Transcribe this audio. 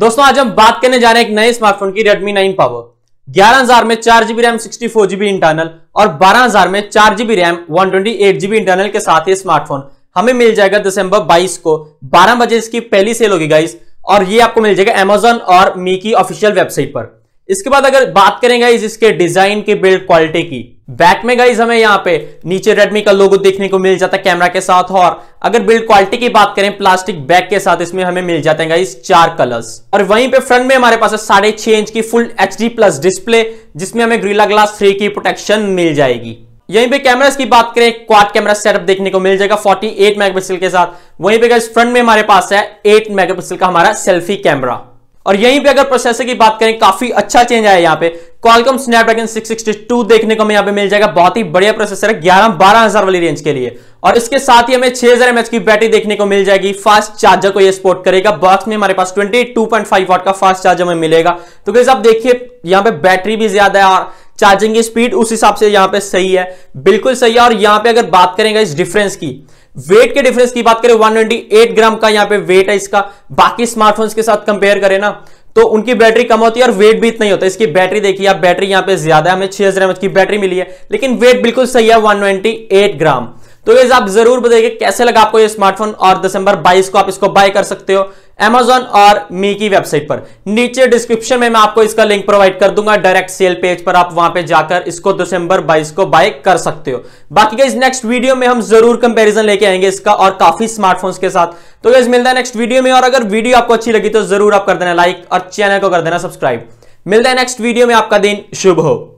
दोस्तों आज हम बात करने जा रहे हैं एक नए स्मार्टफोन की Redmi 9 पावर 11000 में चार GB RAM sixty four GB internal और 12000 में चार GB RAM one twenty eight GB internal के साथ ये स्मार्टफोन हमें मिल जाएगा दिसंबर 22 को 12 बजे इसकी पहली सेल होगी गाइस और ये आपको मिल जाएगा Amazon और मी की ऑफिशियल वेबसाइट पर इसके बाद अगर बात करें गाइज इसके डिजाइन की बिल्ड क्वालिटी की बैक में गाइज हमें यहाँ पे नीचे रेडमी का लोगो देखने को मिल जाता है कैमरा के साथ और अगर बिल्ड क्वालिटी की बात करें प्लास्टिक बैक के साथ इसमें हमें मिल जाते हैं गाइज चार कलर्स और वहीं पे फ्रंट में हमारे पास है साढ़े छह इंच की फुल एच प्लस डिस्प्ले जिसमें हमें ग्रीला ग्लास थ्री की प्रोटेक्शन मिल जाएगी यहीं पे कैमरास की बात करें क्वाड कैमरा सेटअप देखने को मिल जाएगा 48 मेगापिक्सल के साथ वहीं पे गाइस फ्रंट में हमारे पास है 8 मेगापिक्सल का हमारा सेल्फी कैमरा और यहीं पे अगर प्रोसेसर की बात करें काफी अच्छा चेंज आया यहाँ पे क्वालकॉम स्नैपड्रैगन 662 देखने को हमें यहाँ पे मिल जाएगा बहुत ही बढ़िया प्रोसेसर है ग्यारह बारह हजार वाली रेंज के लिए और इसके साथ ही हमें 6000 हजार की बैटरी देखने को मिल जाएगी फास्ट चार्जर को ये सपोर्ट करेगा बॉक्स में हमारे पास 22.5 वाट का फास्ट चार्जर हमें मिलेगा तो कैसे आप देखिए यहाँ पे बैटरी भी ज्यादा है और चार्जिंग की स्पीड उस हिसाब से यहां पे सही है बिल्कुल सही है और यहां पे अगर बात करेंगे इस डिफरेंस की वेट के डिफरेंस की बात करें 128 ग्राम का यहां पे वेट है इसका बाकी स्मार्टफोन्स के साथ कंपेयर करें ना तो उनकी बैटरी कम होती है और वेट भी इतना ही होता है इसकी बैटरी देखिए आप बैटरी यहां पे ज्यादा है हमें छह हजार की बैटरी मिली है लेकिन वेट बिल्कुल सही है वन ग्राम तो ये आप जरूर बताइए कैसे लगा आपको ये स्मार्टफोन और दिसंबर 22 को आप इसको बाय कर सकते हो Amazon और मी की वेबसाइट पर नीचे डिस्क्रिप्शन में मैं आपको इसका लिंक प्रोवाइड कर दूंगा डायरेक्ट सेल पेज पर आप वहां पे जाकर इसको दिसंबर 22 को बाय कर सकते हो बाकी इस नेक्स्ट वीडियो में हम जरूर कंपैरिजन लेके आएंगे इसका और काफी स्मार्टफोन्स के साथ तो गैस मिलता है नेक्स्ट वीडियो में और अगर वीडियो आपको अच्छी लगी तो जरूर आप कर देना लाइक और चैनल को कर देना सब्सक्राइब मिलता है नेक्स्ट वीडियो में आपका दिन शुभ हो